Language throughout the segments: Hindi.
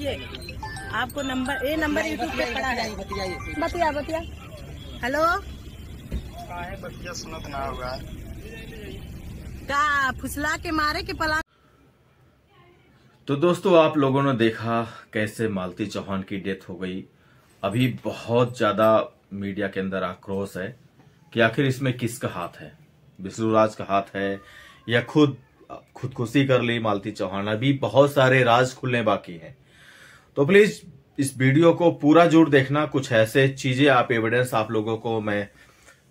ये आपको नंबर ये नंबर यूट्यूब पे पड़ा है बतिया बतिया हेलो बतिया सुनत ना होगा का फुसला के मारे के पला तो दोस्तों आप लोगों ने देखा कैसे मालती चौहान की डेथ हो गई अभी बहुत ज्यादा मीडिया के अंदर आक्रोश है कि आखिर इसमें किसका हाथ है विष्णु राज का हाथ है या खुद खुदकुशी कर ली मालती चौहान अभी बहुत सारे राज खुलने बाकी हैं तो प्लीज इस वीडियो को पूरा जरूर देखना कुछ ऐसे चीजें आप एविडेंस आप लोगों को मैं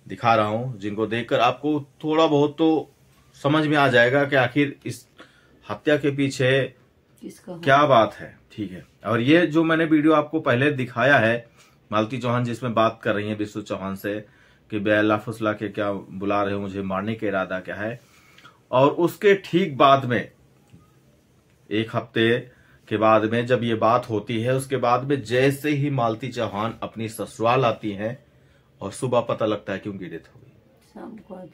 दिखा रहा हूं जिनको देखकर आपको थोड़ा बहुत तो समझ में आ जाएगा कि आखिर इस हत्या के पीछे क्या बात है ठीक है और ये जो मैंने वीडियो आपको पहले दिखाया है मालती चौहान जिसमें बात कर रही है विश्व चौहान से कि अल्लाह फुसला के क्या बुला रहे हो मुझे मारने का इरादा क्या है और उसके ठीक बाद में एक हफ्ते के बाद में जब ये बात होती है उसके बाद में जैसे ही मालती चौहान अपनी ससुराल आती हैं और सुबह पता लगता है कि उनकी डेथ हो गई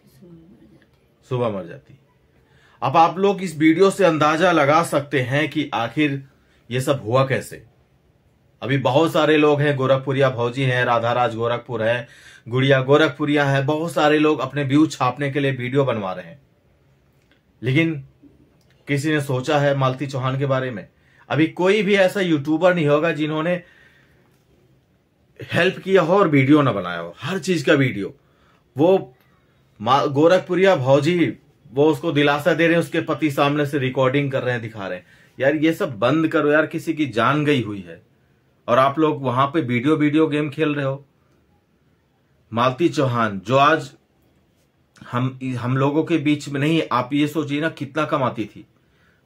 सुबह मर जाती अब आप लोग इस वीडियो से अंदाजा लगा सकते हैं कि आखिर ये सब हुआ कैसे अभी बहुत सारे लोग हैं गोरखपुरिया भौजी हैं राधाराज गोरखपुर है गुड़िया गोरखपुरिया है बहुत सारे लोग अपने व्यू छापने के लिए वीडियो बनवा रहे हैं लेकिन किसी ने सोचा है मालती चौहान के बारे में अभी कोई भी ऐसा यूट्यूबर नहीं होगा जिन्होंने हेल्प किया हो और वीडियो ना बनाया हो हर चीज का वीडियो वो गोरखपुरिया भाजी वो उसको दिलासा दे रहे हैं उसके पति सामने से रिकॉर्डिंग कर रहे हैं दिखा रहे हैं यार ये सब बंद करो यार किसी की जान गई हुई है और आप लोग वहां पे वीडियो वीडियो गेम खेल रहे हो मालती चौहान जो आज हम हम लोगों के बीच में नहीं आप ये सोचिए ना कितना कमाती थी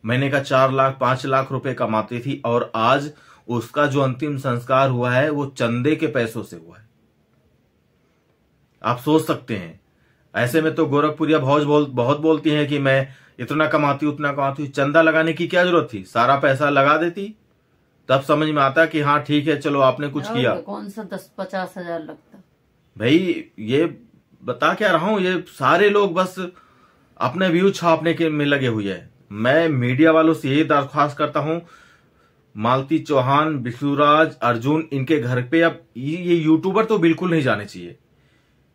महीने का चार लाख पांच लाख रुपए कमाती थी और आज उसका जो अंतिम संस्कार हुआ है वो चंदे के पैसों से हुआ है आप सोच सकते हैं ऐसे में तो गोरखपुरिया भौज बोल बहुत बोलती हैं कि मैं इतना कमाती उतना कमाती चंदा लगाने की क्या जरूरत थी सारा पैसा लगा देती तब समझ में आता कि हाँ ठीक है चलो आपने कुछ किया कौन सा दस पचास हजार लगता भाई ये बता क्या रहा हूं ये सारे लोग बस अपने व्यू छापने के में लगे हुए हैं मैं मीडिया वालों से यही दरख्वास्त करता हूं मालती चौहान विष्णुराज अर्जुन इनके घर पे अब ये यूट्यूबर तो बिल्कुल नहीं जाने चाहिए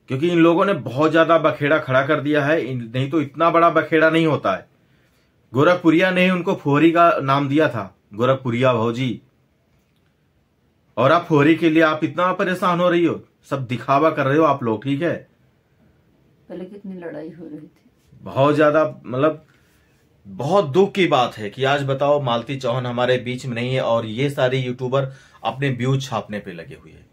क्योंकि इन लोगों ने बहुत ज्यादा बखेड़ा खड़ा कर दिया है नहीं तो इतना बड़ा बखेड़ा नहीं होता है गोरखपुरिया ने उनको फोहरी का नाम दिया था गोरखपुरिया भाजी और आप फोहरी के लिए आप इतना परेशान हो रही हो सब दिखावा कर रहे हो आप लोग ठीक है पहले कितनी लड़ाई हो रही थी बहुत ज्यादा मतलब बहुत दुख की बात है कि आज बताओ मालती चौहान हमारे बीच में नहीं है और ये सारे यूट्यूबर अपने व्यूज छापने पे लगे हुए हैं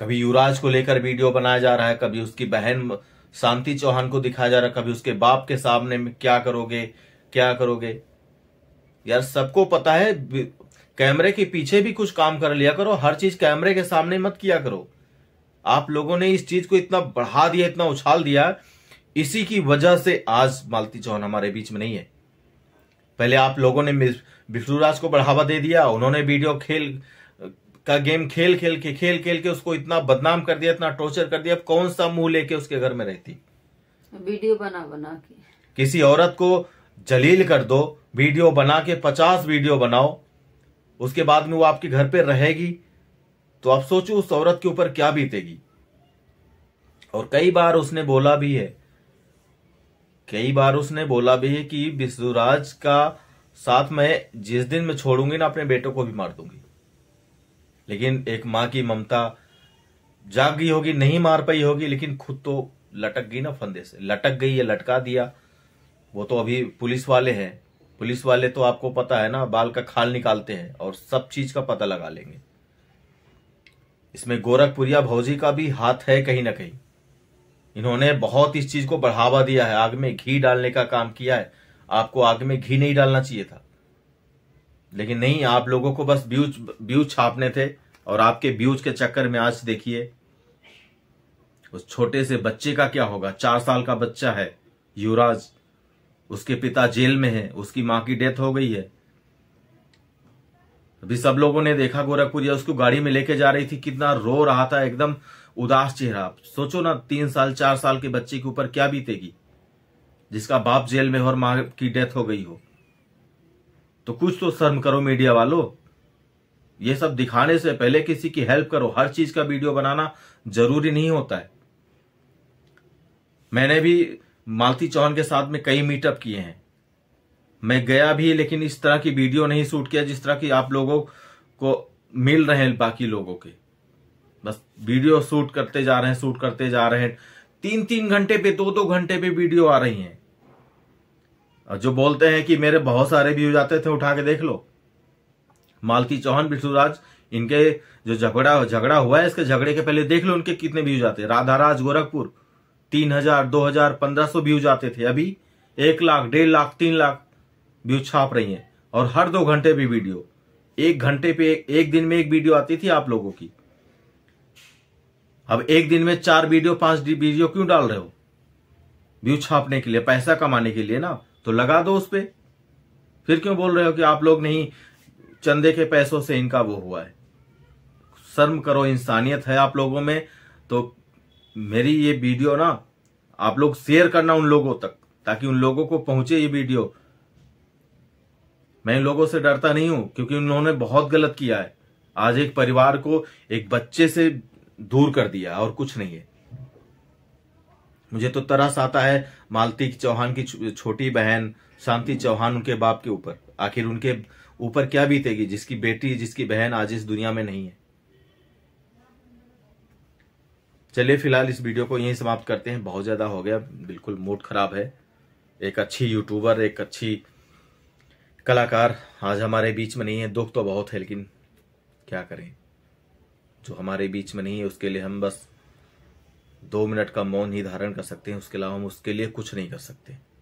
कभी युवराज को लेकर वीडियो बनाया जा रहा है कभी उसकी बहन शांति चौहान को दिखाया जा रहा है कभी उसके बाप के सामने में क्या करोगे क्या करोगे यार सबको पता है कैमरे के पीछे भी कुछ काम कर लिया करो हर चीज कैमरे के सामने मत किया करो आप लोगों ने इस चीज को इतना बढ़ा दिया इतना उछाल दिया इसी की वजह से आज मालती चौहान हमारे बीच में नहीं है पहले आप लोगों ने बिष्णु राज को बढ़ावा दे दिया उन्होंने वीडियो खेल का गेम खेल खेल के खेल खेल के उसको इतना बदनाम कर दिया इतना टॉर्चर कर दिया अब कौन सा मुंह लेके उसके घर में रहती वीडियो बना बना के किसी औरत को जलील कर दो वीडियो बना के पचास वीडियो बनाओ उसके बाद में वो आपके घर पे रहेगी तो आप सोचो उस औरत के ऊपर क्या बीतेगी और कई बार उसने बोला भी है कई बार उसने बोला भी है कि विष्णुराज का साथ मैं जिस दिन मैं छोड़ूंगी ना अपने बेटों को भी मार दूंगी लेकिन एक मां की ममता जाग गई होगी नहीं मार पाई होगी लेकिन खुद तो लटक गई ना फंदे से लटक गई या लटका दिया वो तो अभी पुलिस वाले हैं पुलिस वाले तो आपको पता है ना बाल का खाल निकालते हैं और सब चीज का पता लगा लेंगे इसमें गोरखपुरिया भौजी का भी हाथ है कहीं ना कहीं इन्होंने बहुत इस चीज को बढ़ावा दिया है आग में घी डालने का काम किया है आपको आग में घी नहीं डालना चाहिए था लेकिन नहीं आप लोगों को बस ब्यूज ब्यूज छापने थे और आपके ब्यूज के चक्कर में आज देखिए उस छोटे से बच्चे का क्या होगा चार साल का बच्चा है युवराज उसके पिता जेल में है उसकी मां की डेथ हो गई है अभी सब लोगों ने देखा गोरखपुर या उसको गाड़ी में लेके जा रही थी कितना रो रहा था एकदम उदास चेहरा सोचो ना तीन साल चार साल के बच्चे के ऊपर क्या बीतेगी जिसका बाप जेल में हो और मां की डेथ हो गई हो तो कुछ तो शर्म करो मीडिया वालों ये सब दिखाने से पहले किसी की हेल्प करो हर चीज का वीडियो बनाना जरूरी नहीं होता है मैंने भी मालती चौहान के साथ में कई मीटअप किए हैं मैं गया भी लेकिन इस तरह की वीडियो नहीं शूट किया जिस तरह की आप लोगों को मिल रहे हैं बाकी लोगों के बस वीडियो शूट करते जा रहे हैं शूट करते जा रहे हैं तीन तीन घंटे पे दो दो घंटे पे वीडियो आ रही हैं और जो बोलते हैं कि मेरे बहुत सारे हो जाते थे उठा के देख लो मालती चौहान बिठूराज इनके जो झगड़ा झगड़ा हुआ है इसके झगड़े के पहले देख लो उनके कितने व्यूज राधा राधाराज गोरखपुर तीन हजार दो हजार पंद्रह सौ व्यूज जाते थे अभी एक लाख डेढ़ लाख तीन लाख व्यूज छाप रही हैं और हर दो घंटे पे वीडियो एक घंटे पे एक दिन में एक वीडियो आती थी आप लोगों की अब एक दिन में चार वीडियो पांच वीडियो क्यों डाल रहे हो व्यू छापने के लिए पैसा कमाने के लिए ना तो लगा दो उस पर फिर क्यों बोल रहे हो कि आप लोग नहीं चंदे के पैसों से इनका वो हुआ है शर्म करो इंसानियत है आप लोगों में तो मेरी ये वीडियो ना आप लोग शेयर करना उन लोगों तक ताकि उन लोगों को पहुंचे ये वीडियो मैं इन लोगों से डरता नहीं हूं क्योंकि उन्होंने बहुत गलत किया है आज एक परिवार को एक बच्चे से दूर कर दिया और कुछ नहीं है मुझे तो तरस आता है मालती चौहान की छोटी बहन शांति चौहान उनके बाप के ऊपर आखिर उनके ऊपर क्या बीतेगी जिसकी बेटी जिसकी बहन आज इस दुनिया में नहीं है चलिए फिलहाल इस वीडियो को यहीं समाप्त करते हैं बहुत ज़्यादा हो गया बिल्कुल मूड खराब है एक अच्छी यूट्यूबर एक अच्छी कलाकार आज हमारे बीच में नहीं है दुख तो बहुत है लेकिन क्या करें जो हमारे बीच में नहीं है उसके लिए हम बस दो मिनट का मौन ही धारण कर सकते हैं उसके अलावा हम उसके लिए कुछ नहीं कर सकते